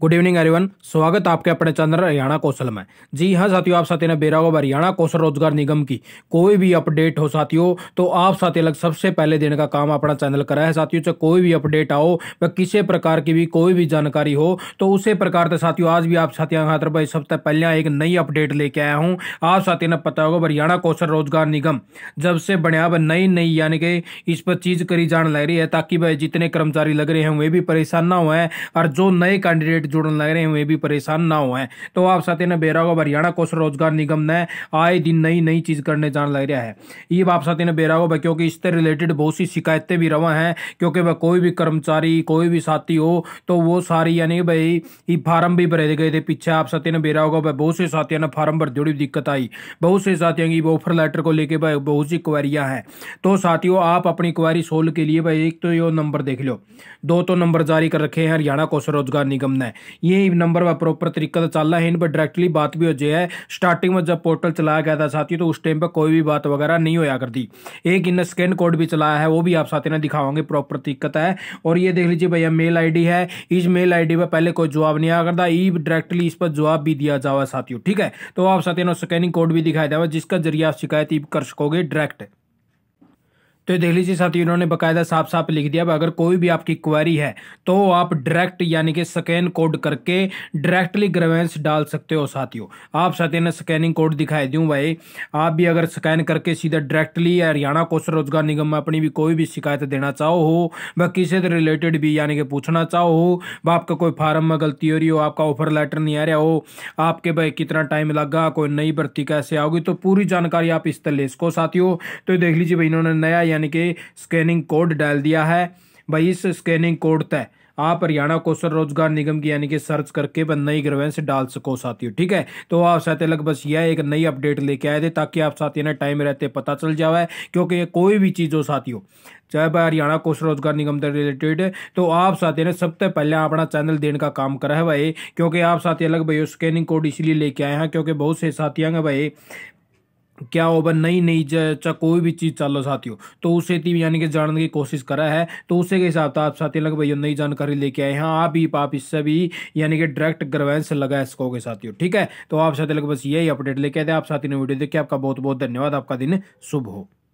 good evening everyone स्वागत है आपके अपने चैनल हरियाणा कौशल में जी हाँ साथियों आप साथी ने बेरा अब हरियाणा कौशल रोजगार निगम की कोई भी अपडेट हो साथियों तो आप साथी अलग सबसे पहले देने का काम अपना चैनल करा है साथियों चाहे कोई भी अपडेट आओ व किसी प्रकार की भी कोई भी जानकारी हो तो उसी प्रकार से साथियों आज भी आप साथियों खातर भाई सबसे पहले एक नई अपडेट लेके आया हूँ आप साथी ने पता होगा हरियाणा कौशल रोजगार निगम जब से बढ़िया वह नई नई यानी कि इस पर चीज करी जान लग रही है ताकि भाई जितने कर्मचारी लग रहे हैं वे भी परेशान ना हुए और जो नए कैंडिडेट पेट जुड़न लग रहे वे भी परेशान ना हुए तो आप साथ ना बेरागो हरियाणा कौशल रोजगार निगम ने आए दिन नई नई चीज करने जान लग रहा है ये आप साथ ना बेरागो क्योंकि इससे रिलेटेड बहुत सी शिकायतें भी रवा हैं क्योंकि वह कोई भी कर्मचारी कोई भी साथी हो तो वो सारी यानी भाई फार्म भी भरे गए थे पीछे आप साथी ने बेरा होगा बहुत से साथियों ने फार्म भर जोड़ी दिक्कत आई बहुत से साथियों की ऑफर लेटर को लेकर बहुत सी क्वारियां हैं तो साथियों आप अपनी क्वारी सोल्व के लिए भाई एक तो यो नंबर देख लो दो तो नंबर जारी कर रखे हैं हरियाणा कौशल रोजगार निगम ने ये नंबर पर प्रॉपर तरीके से चल रहा है इन पर डायरेक्टली बात भी हो जाए है स्टार्टिंग में जब पोर्टल चलाया गया था साथियों तो उस टाइम पर कोई भी बात वगैरह नहीं होया करती एक इन स्कैन कोड भी चलाया है वो भी आप साथियों ने दिखाओगे प्रॉपर दिक्कत है और ये देख लीजिए भैया मेल आई है इस मेल आई पर पहले कोई जवाब नहीं आया करता ई डायरेक्टली इस पर जवाब भी दिया जावा साथियों ठीक है तो आप साथियों स्कैनिंग कोड भी दिखाया जाए जिसका जरिए आप शिकायत कर सकोगे डायरेक्ट तो दहली से साथी उन्होंने बाकायदा साफ साफ लिख दिया अगर कोई भी आपकी क्वेरी है तो आप डायरेक्ट यानी कि स्कैन कोड करके डायरेक्टली ग्रेवेंस डाल सकते हो साथियों आप साथियों ने स्कैनिंग कोड दिखाई दूँ भाई आप भी अगर स्कैन करके सीधा डायरेक्टली हरियाणा कौशल रोजगार निगम में अपनी भी कोई भी शिकायत देना चाहो हो व किसी से रिलेटेड भी यानी कि पूछना चाहो हो व आपका कोई फार्म में गलती हो रही हो आपका ऑफर लेटर नहीं आ रहा हो आपके भाई कितना टाइम लगा कोई नई भर्ती कैसे आओगी तो पूरी जानकारी आप इस तरह ले सको साथियों तो देख लीजिए भाई इन्होंने नया यानी कि स्कैनिंग कोड डाल दिया है भाई इस स्कैनिंग कोड तय आप हरियाणा कौशल रोजगार निगम की यानी कि सर्च करके नई ग्रवेंस डाल सको साथियों ठीक है तो आप साथ लग बस यह एक नई अपडेट लेके आए थे ताकि आप साथियों ने टाइम रहते पता चल जाए क्योंकि कोई भी चीज़ हो साथियों चाहे भाई हरियाणा कौशल रोजगार निगम से रिलेटेड तो आप साथियों ने सबसे पहले अपना चैनल देने का काम करा है भाई क्योंकि आप साथी अलग भाई स्कैनिंग कोड इसलिए लेके आए हैं क्योंकि बहुत से साथियाँ भाई क्या हो नई नई चाहे कोई भी चीज़ चल लो साथियों तो उसे यानी कि जानने की कोशिश करा है तो उसी के हिसाब से आप साथी लग भैया नई जानकारी लेके आए हैं हाँ, आप भी आप इससे भी यानी कि डायरेक्ट ग्रवेंस लगा इसको के साथियों ठीक है तो आप साथी लग बस यही अपडेट लेके आए थे आप साथी ने वीडियो देखिए आपका बहुत बहुत धन्यवाद आपका दिन शुभ हो